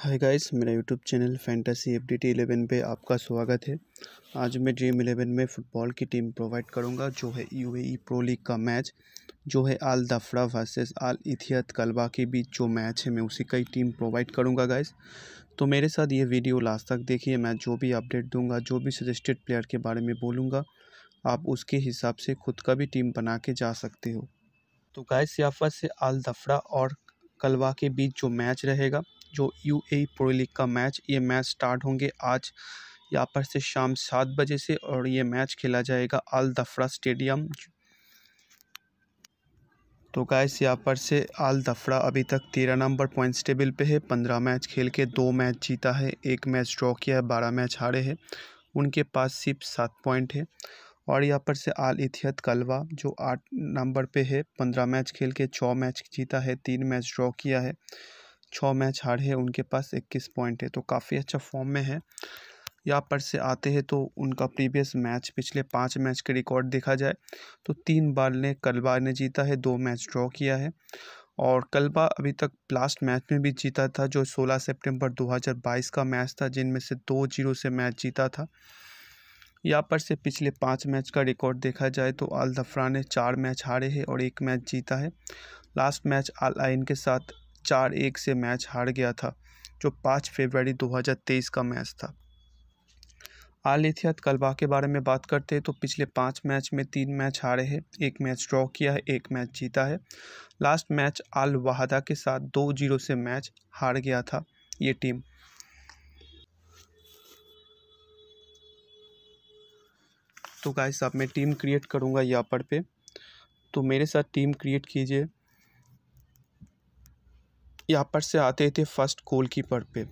हाय guys मेरा YouTube channel fantasy F D eleven पर आपका स्वागत है आज मैं ड्रीम इलेवन में फ़ुटबॉल की टीम प्रोवाइड करूंगा जो है यूएई प्रो लीग का मैच जो है आल दफड़ा वर्सेस आल इथियत कलबा के बीच जो मैच है मैं उसी का ही टीम प्रोवाइड करूंगा गाइस तो मेरे साथ ये वीडियो लास्ट तक देखिए मैं जो भी अपडेट दूँगा जो भी सजेस्टेड प्लेयर के बारे में बोलूँगा आप उसके हिसाब से खुद का भी टीम बना के जा सकते हो तो गाइस यहाँ से आल दफड़ा और कलवा के बीच जो मैच रहेगा जो यू ए प्रो लीग का मैच ये मैच स्टार्ट होंगे आज यहाँ पर से शाम सात बजे से और ये मैच खेला जाएगा आल दफरा स्टेडियम तो गाइस यहाँ पर से आल दफरा अभी तक तेरह नंबर पॉइंट्स टेबल पे है पंद्रह मैच खेल के दो मैच जीता है एक मैच ड्रॉ किया है बारह मैच हारे हैं उनके पास सिर्फ सात पॉइंट है और यहाँ पर से आल इथियत कलवा जो आठ नंबर पे है पंद्रह मैच खेल के छः मैच जीता है तीन मैच ड्रॉ किया है छः मैच हारे हैं उनके पास इक्कीस पॉइंट है तो काफ़ी अच्छा फॉर्म में है यहाँ पर से आते हैं तो उनका प्रीवियस मैच पिछले पाँच मैच के रिकॉर्ड देखा जाए तो तीन बार ने कलबा ने जीता है दो मैच ड्रॉ किया है और कलबा अभी तक लास्ट मैच में भी जीता था जो 16 सितंबर 2022 का मैच था जिनमें से दो जीरो से मैच जीता था यहाँ पर से पिछले पाँच मैच का रिकॉर्ड देखा जाए तो अल दफरा ने चार मैच हारे हैं और एक मैच जीता है लास्ट मैच आल आइन के साथ चार एक से मैच हार गया था जो पाँच फरवरी 2023 का मैच था आल एहतियात कलबा के बारे में बात करते हैं तो पिछले पाँच मैच में तीन मैच हारे हैं एक मैच ड्रॉ किया है एक मैच जीता है लास्ट मैच आल वाहदा के साथ दो जीरो से मैच हार गया था ये टीम तो गाइस साहब मैं टीम क्रिएट करूँगा यहाँ पर पे तो मेरे साथ टीम क्रिएट कीजिए यहाँ पर से आते थे फर्स्ट गोल कीपर पे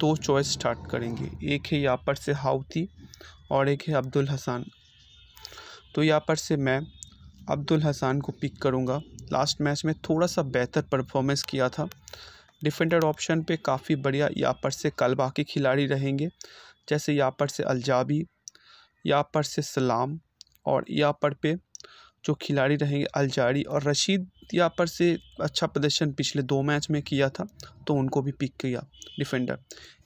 दो चॉइस स्टार्ट करेंगे एक है यहाँ पर से हाउती और एक है अब्दुल हसन तो यहाँ पर से मैं अब्दुल हसन को पिक करूँगा लास्ट मैच में थोड़ा सा बेहतर परफॉर्मेंस किया था डिफेंडर ऑप्शन पे काफ़ी बढ़िया यहाँ पर से कल बाकी खिलाड़ी रहेंगे जैसे यहाँ पर से अलजाबी यहाँ पर से सलाम और यहाँ पर पे जो खिलाड़ी रहेंगे अलजारी और रशीद यापर से अच्छा प्रदर्शन पिछले दो मैच में किया था तो उनको भी पिक किया डिफेंडर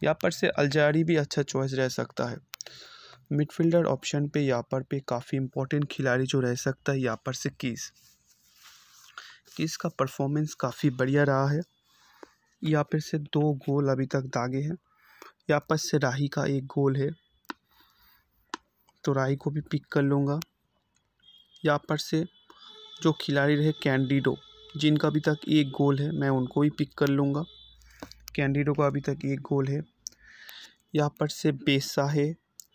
यापर से अलजारी भी अच्छा चॉइस रह सकता है मिडफील्डर ऑप्शन पे यापर पे काफ़ी इम्पोर्टेंट खिलाड़ी जो रह सकता है यापर से किस किस का परफॉर्मेंस काफ़ी बढ़िया रहा है यापर से दो गोल अभी तक दागे हैं यापर से राही का एक गोल है तो राही को भी पिक कर लूँगा यहाँ पर से जो खिलाड़ी रहे कैंडिडो जिनका अभी तक एक गोल है मैं उनको भी पिक कर लूँगा कैंडिडो का अभी तक एक गोल है यहाँ पर से बेसा है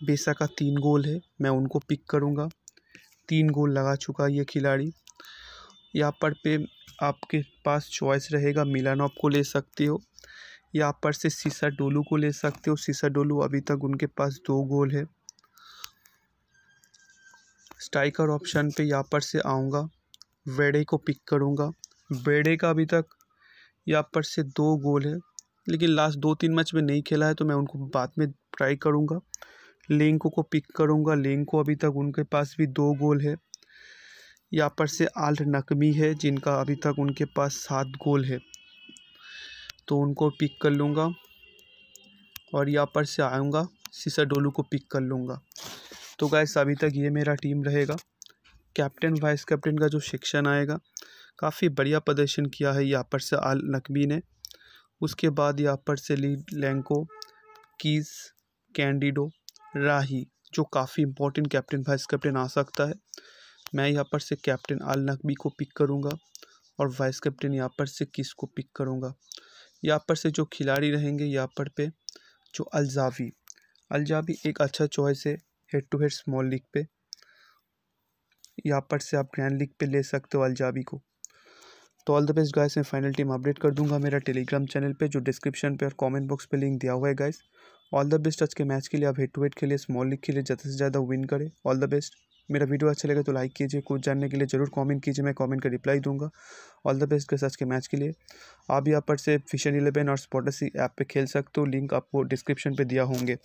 बेसा का तीन गोल है मैं उनको पिक करूँगा तीन गोल लगा चुका है ये खिलाड़ी यहाँ पर पे आपके पास चॉइस रहेगा मिलानॉप को ले सकते हो यहाँ पर से सीसा डोलू को ले सकते हो सीसा डोलू अभी तक उनके पास दो गोल है स्ट्राइकर ऑप्शन पे यहाँ पर से आऊँगा वेडे को पिक करूँगा वेडे का अभी तक यहाँ पर से दो गोल है लेकिन लास्ट दो तीन मैच में नहीं खेला है तो मैं उनको बाद में ट्राई करूँगा लेंको को पिक करूँगा लेंको अभी तक उनके पास भी दो गोल है यहाँ पर से आल नकमी है जिनका अभी तक उनके पास सात गोल है तो उनको पिक कर लूँगा और यहाँ पर से आऊँगा सिसाडोलू डोलू को पिक कर लूँगा तो गाइस अभी तक ये मेरा टीम रहेगा कैप्टन वाइस कैप्टन का जो शिक्षण आएगा काफ़ी बढ़िया प्रदर्शन किया है यहाँ पर से आल नकवी ने उसके बाद यहाँ पर से ली लैंको कीस कैंडिडो राही जो काफ़ी इंपॉर्टेंट कैप्टन वाइस कैप्टन आ सकता है मैं यहाँ पर से कैप्टन आल नकवी को पिक करूँगा और वाइस कैप्टन यहाँ पर से किस को पिक करूँगा यहाँ पर से जो खिलाड़ी रहेंगे यहाँ पर पे जो अलजावी अलजावी एक अच्छा चॉइस है head to head small league पे यहाँ पर से आप ग्रैंड लीग पे ले सकते हो अलजाबी को तो ऑल द बेस्ट गाइस मैं फाइनल टीम अपडेट कर दूंगा मेरा टेलीग्राम चैनल पे जो डिस्क्रिप्शन पे और कमेंट बॉक्स पे लिंक दिया हुआ है गाइस ऑल द बेस्ट आज के मैच के लिए आप हेड टू हेड के लिए स्मॉल लीग के लिए ज़्यादा से ज़्यादा विन करें ऑल द बेस्ट मेरा वीडियो अच्छा लगे तो लाइक कीजिए कुछ जानने के लिए ज़रूर कमेंट कीजिए मैं कमेंट का रिप्लाई दूंगा ऑल द बेस्ट गाइस आज के मैच के लिए आप यहाँ पर से फिशन इलेवन और स्पॉटसी ऐप पे खेल सकते हो लिंक आपको डिस्क्रिप्शन पे दिया होंगे